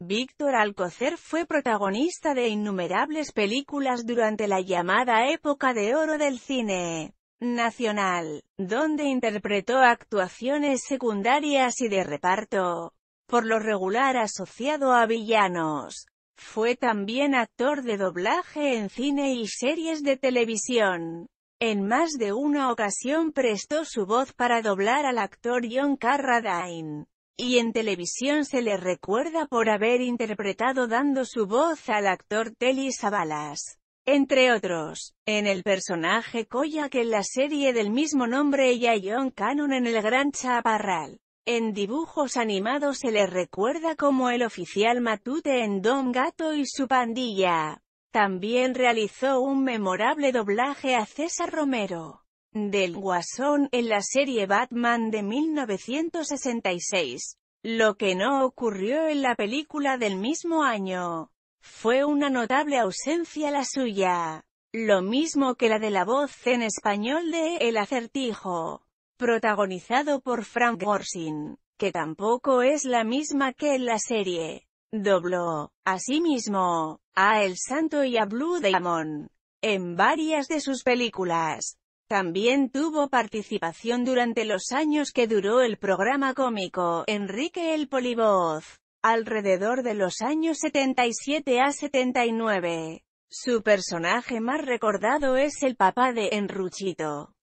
Víctor Alcocer fue protagonista de innumerables películas durante la llamada época de oro del cine nacional, donde interpretó actuaciones secundarias y de reparto, por lo regular asociado a villanos. Fue también actor de doblaje en cine y series de televisión. En más de una ocasión prestó su voz para doblar al actor John Carradine y en televisión se le recuerda por haber interpretado dando su voz al actor Telly Savalas. Entre otros, en el personaje Koyak en la serie del mismo nombre y a John Cannon en El Gran Chaparral. En dibujos animados se le recuerda como el oficial Matute en Don Gato y su pandilla. También realizó un memorable doblaje a César Romero del Guasón en la serie Batman de 1966. Lo que no ocurrió en la película del mismo año. Fue una notable ausencia la suya. Lo mismo que la de la voz en español de El Acertijo, protagonizado por Frank Gorshin, que tampoco es la misma que en la serie. Dobló, asimismo, a El Santo y a Blue Demon, en varias de sus películas. También tuvo participación durante los años que duró el programa cómico, Enrique el Polivoz, alrededor de los años 77 a 79. Su personaje más recordado es el papá de Enruchito.